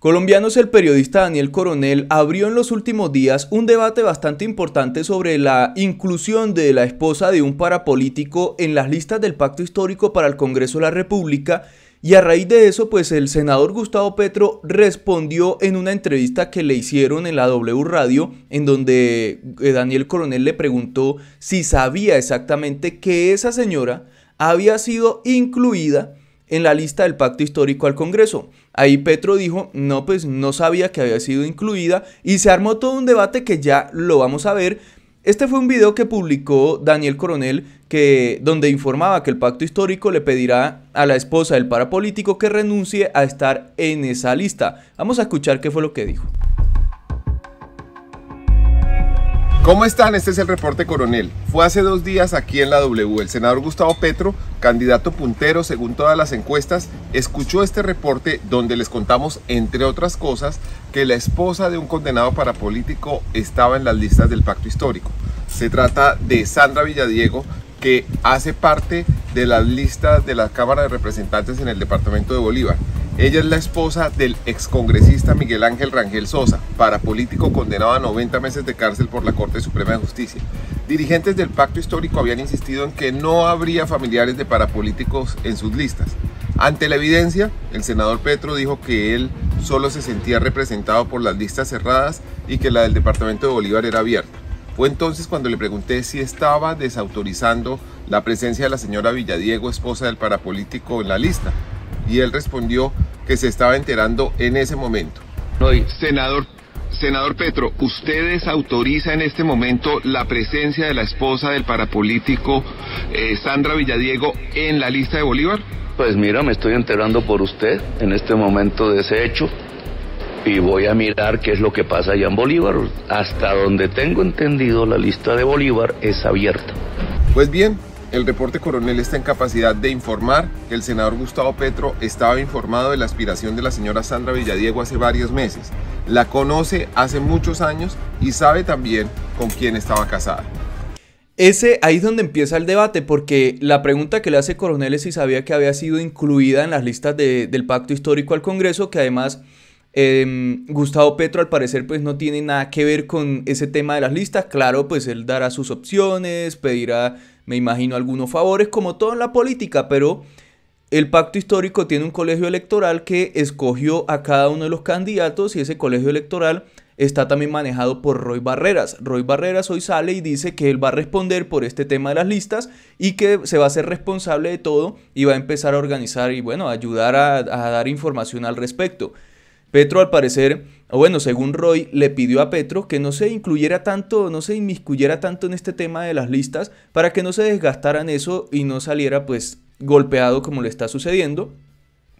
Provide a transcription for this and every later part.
Colombianos, el periodista Daniel Coronel abrió en los últimos días un debate bastante importante sobre la inclusión de la esposa de un parapolítico en las listas del Pacto Histórico para el Congreso de la República y a raíz de eso pues el senador Gustavo Petro respondió en una entrevista que le hicieron en la W Radio en donde eh, Daniel Coronel le preguntó si sabía exactamente que esa señora había sido incluida en la lista del pacto histórico al Congreso. Ahí Petro dijo, no, pues no sabía que había sido incluida y se armó todo un debate que ya lo vamos a ver. Este fue un video que publicó Daniel Coronel que, donde informaba que el pacto histórico le pedirá a la esposa del parapolítico que renuncie a estar en esa lista. Vamos a escuchar qué fue lo que dijo. ¿Cómo están? Este es el reporte coronel. Fue hace dos días aquí en la W. El senador Gustavo Petro, candidato puntero según todas las encuestas, escuchó este reporte donde les contamos, entre otras cosas, que la esposa de un condenado parapolítico estaba en las listas del pacto histórico. Se trata de Sandra Villadiego, que hace parte de las listas de la Cámara de Representantes en el departamento de Bolívar. Ella es la esposa del excongresista Miguel Ángel Rangel Sosa, parapolítico condenado a 90 meses de cárcel por la Corte Suprema de Justicia. Dirigentes del pacto histórico habían insistido en que no habría familiares de parapolíticos en sus listas. Ante la evidencia, el senador Petro dijo que él solo se sentía representado por las listas cerradas y que la del departamento de Bolívar era abierta. Fue entonces cuando le pregunté si estaba desautorizando la presencia de la señora Villadiego, esposa del parapolítico, en la lista y él respondió que se estaba enterando en ese momento. Senador, senador Petro, ¿ustedes autorizan en este momento la presencia de la esposa del parapolítico eh, Sandra Villadiego en la lista de Bolívar? Pues mira, me estoy enterando por usted en este momento de ese hecho y voy a mirar qué es lo que pasa allá en Bolívar. Hasta donde tengo entendido, la lista de Bolívar es abierta. Pues bien, el reporte coronel está en capacidad de informar que el senador Gustavo Petro estaba informado de la aspiración de la señora Sandra Villadiego hace varios meses. La conoce hace muchos años y sabe también con quién estaba casada. Ese ahí es donde empieza el debate, porque la pregunta que le hace Coronel es si sabía que había sido incluida en las listas del pacto histórico al Congreso, que además Em, Gustavo Petro al parecer pues no tiene nada que ver con ese tema de las listas. Claro, pues él dará sus opciones, pedirá, me imagino, algunos favores, como todo en la política, pero el pacto histórico tiene un colegio electoral que escogió a cada uno de los candidatos y ese colegio electoral está también manejado por Roy Barreras. Roy Barreras hoy sale y dice que él va a responder por este tema de las listas y que se va a ser responsable de todo y va a empezar a organizar y bueno, ayudar a dar información al respecto. Petro al parecer, o bueno, según Roy, le pidió a Petro que no se incluyera tanto, no se inmiscuyera tanto en este tema de las listas para que no se desgastaran eso y no saliera pues golpeado como le está sucediendo.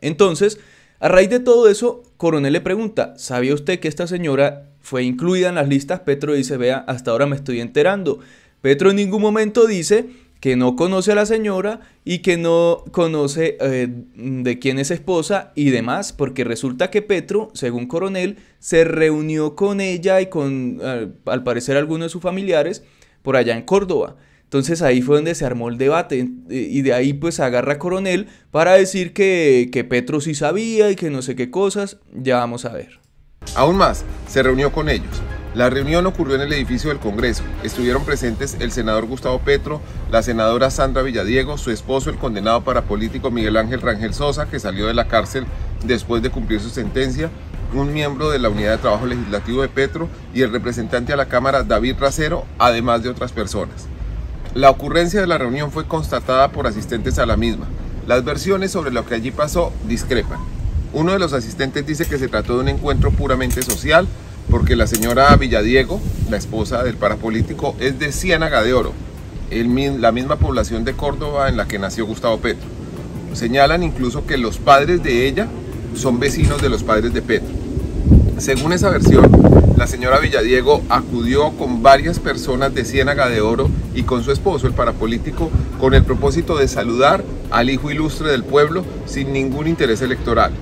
Entonces, a raíz de todo eso, Coronel le pregunta, ¿sabía usted que esta señora fue incluida en las listas? Petro dice, vea, hasta ahora me estoy enterando. Petro en ningún momento dice que no conoce a la señora y que no conoce eh, de quién es esposa y demás, porque resulta que Petro, según coronel, se reunió con ella y con, al, parecer, algunos de sus familiares por allá en Córdoba. Entonces ahí fue donde se armó el debate eh, y de ahí pues agarra Coronel para decir que, que Petro sí sabía y que no sé qué cosas, ya vamos a ver. Aún más, se reunió con ellos, la reunión ocurrió en el edificio del Congreso. Estuvieron presentes el senador Gustavo Petro, la senadora Sandra Villadiego, su esposo, el condenado para político Miguel Ángel Rangel Sosa, que salió de la cárcel después de cumplir su sentencia, un miembro de la Unidad de Trabajo Legislativo de Petro y el representante a la Cámara David Racero, además de otras personas. La ocurrencia de la reunión fue constatada por asistentes a la misma. Las versiones sobre lo que allí pasó discrepan. Uno de los asistentes dice que se trató de un encuentro puramente social, porque la señora Villadiego, la esposa del parapolítico, es de Ciénaga de Oro, la misma población de Córdoba en la que nació Gustavo Petro. Señalan incluso que los padres de ella son vecinos de los padres de Petro. Según esa versión, la señora Villadiego acudió con varias personas de Ciénaga de Oro y con su esposo, el parapolítico, con el propósito de saludar al hijo ilustre del pueblo sin ningún interés electoral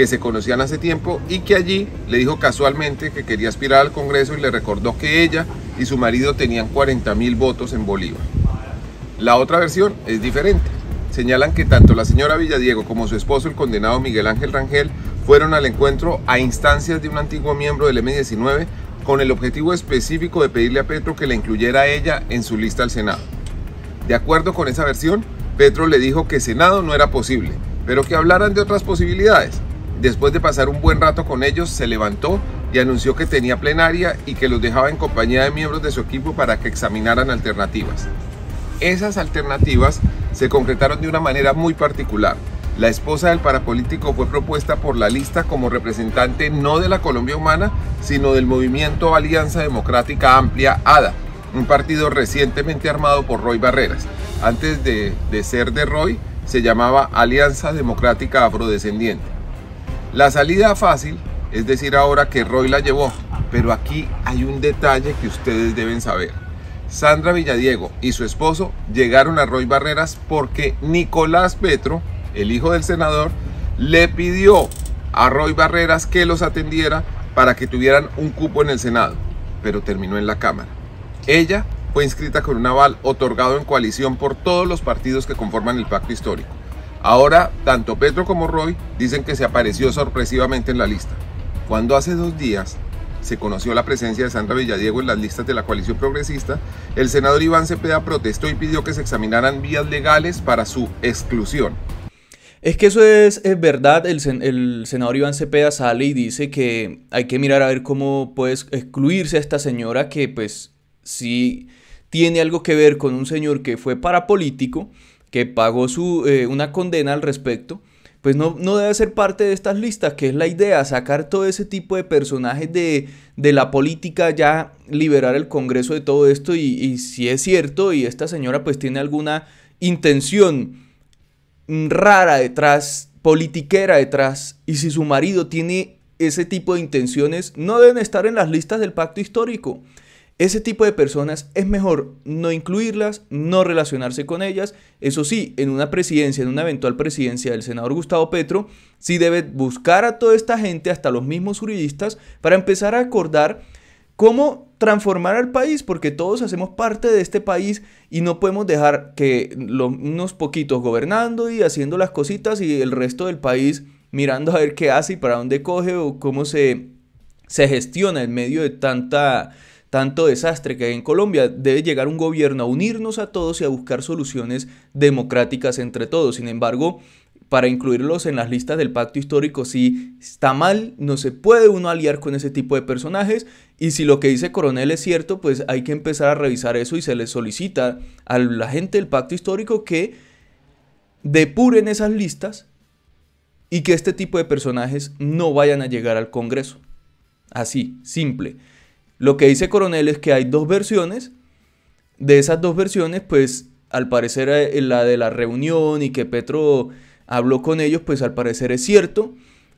que se conocían hace tiempo y que allí le dijo casualmente que quería aspirar al Congreso y le recordó que ella y su marido tenían 40.000 votos en Bolívar. La otra versión es diferente. Señalan que tanto la señora Villadiego como su esposo, el condenado Miguel Ángel Rangel, fueron al encuentro a instancias de un antiguo miembro del M19 con el objetivo específico de pedirle a Petro que le incluyera a ella en su lista al Senado. De acuerdo con esa versión, Petro le dijo que Senado no era posible, pero que hablaran de otras posibilidades, Después de pasar un buen rato con ellos, se levantó y anunció que tenía plenaria y que los dejaba en compañía de miembros de su equipo para que examinaran alternativas. Esas alternativas se concretaron de una manera muy particular. La esposa del parapolítico fue propuesta por la lista como representante no de la Colombia Humana, sino del movimiento Alianza Democrática Amplia ADA, un partido recientemente armado por Roy Barreras. Antes de, de ser de Roy, se llamaba Alianza Democrática Afrodescendiente. La salida fácil es decir ahora que Roy la llevó, pero aquí hay un detalle que ustedes deben saber. Sandra Villadiego y su esposo llegaron a Roy Barreras porque Nicolás Petro, el hijo del senador, le pidió a Roy Barreras que los atendiera para que tuvieran un cupo en el Senado, pero terminó en la Cámara. Ella fue inscrita con un aval otorgado en coalición por todos los partidos que conforman el pacto histórico. Ahora, tanto Petro como Roy dicen que se apareció sorpresivamente en la lista. Cuando hace dos días se conoció la presencia de Sandra Villadiego en las listas de la coalición progresista, el senador Iván Cepeda protestó y pidió que se examinaran vías legales para su exclusión. Es que eso es, es verdad, el, senador Iván Cepeda sale y dice que hay que mirar a ver cómo puedes excluirse a esta señora que pues sí tiene algo que ver con un señor que fue parapolítico, que pagó su, eh, una condena al respecto, pues no, no, debe ser parte de estas listas, que es la idea, sacar todo ese tipo de personajes de, de la política, ya liberar el Congreso de todo esto y, y si es cierto y esta señora pues tiene alguna intención rara detrás, politiquera detrás, y si su marido tiene ese tipo de intenciones, no deben estar en las listas del pacto histórico. Ese tipo de personas es mejor no incluirlas, no relacionarse con ellas. Eso sí, en una presidencia, en una eventual presidencia del senador Gustavo Petro, sí debe buscar a toda esta gente, hasta los mismos juristas, para empezar a acordar cómo transformar al país, porque todos hacemos parte de este país y no podemos dejar que unos poquitos gobernando y haciendo las cositas y el resto del país mirando a ver qué hace y para dónde coge o cómo se, se gestiona en medio de tanta tanto desastre que hay en Colombia. Debe llegar un gobierno a unirnos a todos y a buscar soluciones democráticas entre todos. Sin embargo, para incluirlos en las listas del pacto histórico si está mal, no se puede uno aliar con ese tipo de personajes y si lo que dice Coronel es cierto, pues hay que empezar a revisar eso y se le solicita a la gente del pacto histórico que depuren esas listas y que este tipo de personajes no vayan a llegar al Congreso. Así, simple. Lo que dice Coronel es que hay dos versiones. De esas dos versiones, pues al parecer eh, la de la reunión y que Petro habló con ellos, pues al parecer es cierto.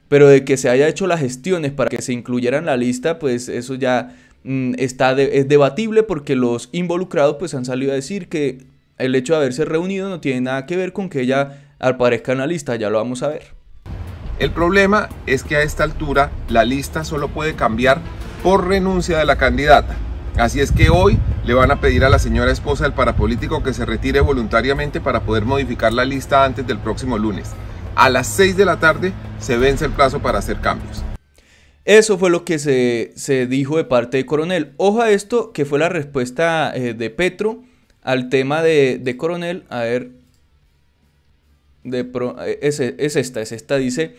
Pero de que se haya hecho las gestiones para que se incluyeran en la lista, pues eso ya mm, está es debatible porque los involucrados pues han salido a decir que el hecho de haberse reunido no tiene nada que ver con que ella aparezca en la lista, ya lo vamos a ver. El problema es que a esta altura la lista solo puede cambiar por renuncia de la candidata. Así es que hoy le van a pedir a la señora esposa del parapolítico que se retire voluntariamente para poder modificar la lista antes del próximo lunes. A las 6 de la tarde se vence el plazo para hacer cambios. Eso fue lo que se, dijo de parte de Coronel. Ojo a esto, que fue la respuesta eh, de Petro al tema de, Coronel. A ver, de eh, es esta, es esta. Dice,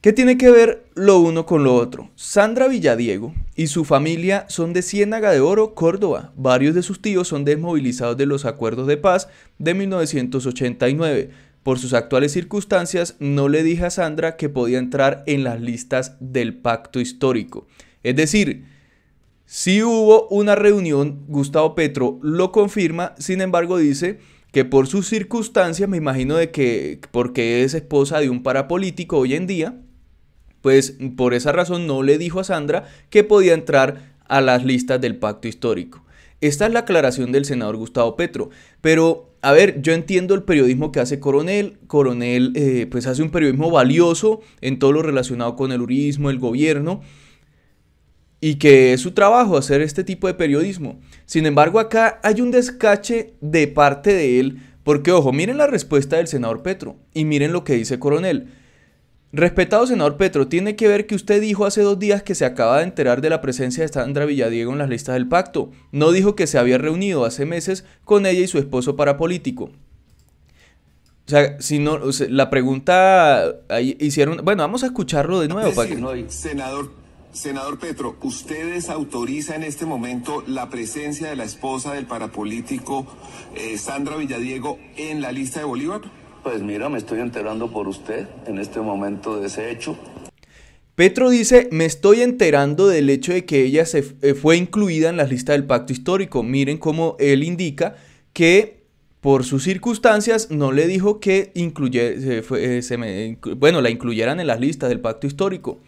¿Qué tiene que ver lo uno con lo otro? Sandra Villadiego y su familia son de Ciénaga de Oro, Córdoba. Varios de sus tíos son desmovilizados de los acuerdos de paz de 1989. Por sus actuales circunstancias, no le dije a Sandra que podía entrar en las listas del pacto histórico. Es decir, si hubo una reunión, Gustavo Petro lo confirma, sin embargo dice que por sus circunstancias, me imagino de que porque es esposa de un parapolítico hoy en día, pues por esa razón no le dijo a Sandra que podía entrar a las listas del pacto histórico. Esta es la aclaración del senador Gustavo Petro, pero a ver, yo entiendo el periodismo que hace Coronel. Coronel eh, pues hace un periodismo valioso en todo lo relacionado con el urismo, el gobierno, y que es su trabajo hacer este tipo de periodismo. Sin embargo, acá hay un descache de parte de él, porque ojo, miren la respuesta del senador Petro y miren lo que dice Coronel. Respetado senador Petro, tiene que ver que usted dijo hace dos días que se acaba de enterar de la presencia de Sandra Villadiego en las listas del pacto. No dijo que se había reunido hace meses con ella y su esposo parapolítico. O sea, si no, la pregunta ahí hicieron. Bueno, vamos a escucharlo de nuevo. para que... Senador, senador Petro, ¿ustedes autorizan en este momento la presencia de la esposa del parapolítico eh, Sandra Villadiego en la lista de Bolívar? Pues mira, me estoy enterando por usted en este momento de ese hecho. Petro dice, me estoy enterando del hecho de que ella se eh, fue incluida en la lista del pacto histórico. Miren cómo él indica que por sus circunstancias no le dijo que eh, bueno, la incluyeran en las listas del pacto histórico.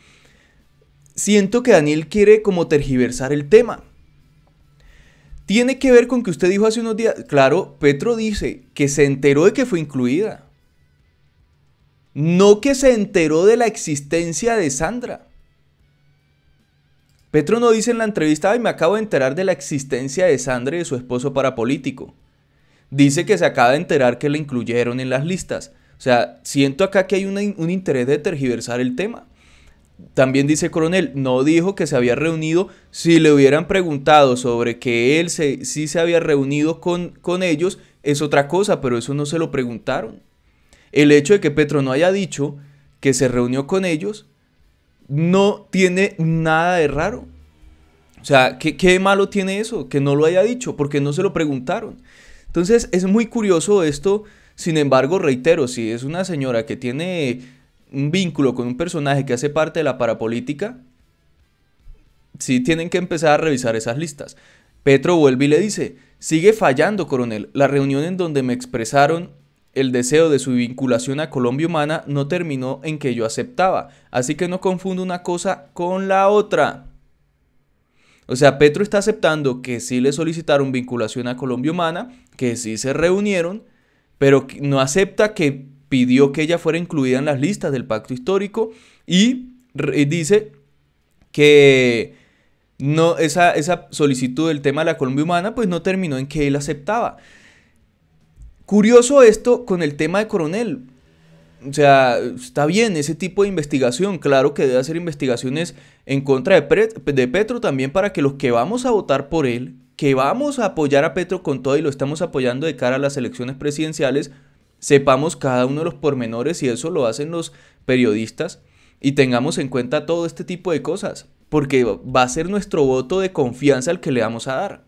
Siento que Daniel quiere como tergiversar el tema. Tiene que ver con que usted dijo hace unos días, claro, Petro dice que se enteró de que fue incluida no que se enteró de la existencia de Sandra. Petro no dice en la entrevista, ay, me acabo de enterar de la existencia de Sandra y de su esposo parapolítico. Dice que se acaba de enterar que la incluyeron en las listas. O sea, siento acá que hay un interés de tergiversar el tema. También dice Coronel, no dijo que se había reunido. Si le hubieran preguntado sobre que él sí se había reunido con ellos, es otra cosa, pero eso no se lo preguntaron el hecho de que Petro no haya dicho que se reunió con ellos no tiene nada de raro. O sea, ¿qué, malo tiene eso? Que no lo haya dicho, porque no se lo preguntaron. Entonces, es muy curioso esto. Sin embargo, reitero, si es una señora que tiene un vínculo con un personaje que hace parte de la parapolítica, sí tienen que empezar a revisar esas listas. Petro vuelve y le dice, sigue fallando, coronel. La reunión en donde me expresaron el deseo de su vinculación a Colombia Humana no terminó en que yo aceptaba, así que no confundo una cosa con la otra. O sea, Petro está aceptando que sí le solicitaron vinculación a Colombia Humana, que sí se reunieron, pero no acepta que pidió que ella fuera incluida en las listas del pacto histórico y dice que no, esa, esa solicitud del tema de la Colombia Humana pues no terminó en que él aceptaba. Curioso esto con el tema de Coronel. O sea, está bien ese tipo de investigación. Claro que debe hacer investigaciones en contra de, de Petro también para que los que vamos a votar por él, que vamos a apoyar a Petro con todo y lo estamos apoyando de cara a las elecciones presidenciales, sepamos cada uno de los pormenores y eso lo hacen los periodistas y tengamos en cuenta todo este tipo de cosas, porque va a ser nuestro voto de confianza el que le vamos a dar.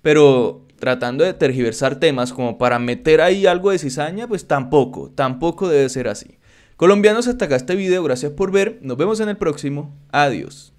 Pero tratando de tergiversar temas como para meter ahí algo de cizaña, pues tampoco, tampoco debe ser así. Colombianos, hasta acá este video, gracias por ver, nos vemos en el próximo, adiós.